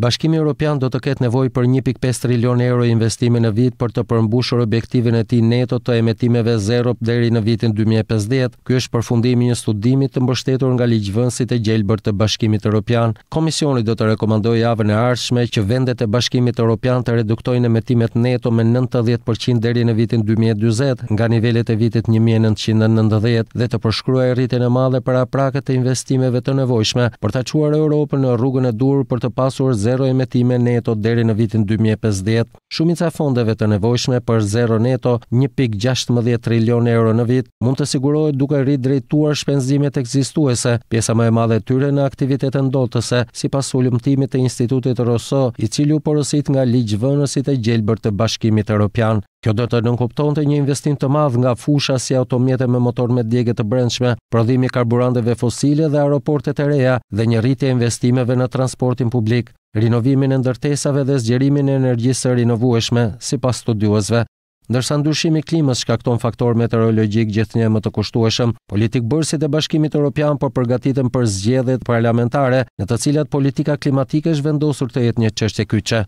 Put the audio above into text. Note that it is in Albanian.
Bashkimi Europian do të ketë nevoj për 1.5 trilion euro investime në vit për të përmbushur objektivin e ti neto të emetimeve zero deri në vitin 2050. Ky është përfundimi një studimi të mbështetur nga ligjvënësit e gjelbër të Bashkimit Europian. Komisioni do të rekomandoj javën e ardhshme që vendet e Bashkimit Europian të reduktojnë emetimet neto me 90% deri në vitin 2040 nga nivelet e vitit 1990 dhe të përshkruaj rritin e madhe për prakët e investimeve të nevojshme për ta çuar Europën në rrugën e dur për të pasur Zero emetime neto deri në vitin 2050, shumica e fondeve të nevojshme për zero neto 1.16 trilion euro në vit mund të sigurohet duke ridrejtuar shpenzimet ekzistuese, pjesa më e madhe tyre në aktivitete ndotëse, sipasulumtimit të Institutit ROSO, i cili u porosit nga ligjvënësit e gjelbër të Bashkimit Evropian. Kjo do të nënkupton të një investim të madh nga fusha si automjete me motor me djegë të brendshme, prodhimi karburanteve fosile dhe aeroportet e reja dhe një rritje investimeve në transportin publik, rinovimin e ndërtesave dhe zgjerimin e energjisë rinovueshme, si pas studiuesve. Ndërsa ndryshimi klimës shkakton faktor meteorologjik gjithnje më të kushtueshëm, politikë bërësit e bashkimit Europian po përgatitën për zgjedhjet parlamentare në të cilat politika klimatike është vendosur të jetë një qështje kyqe.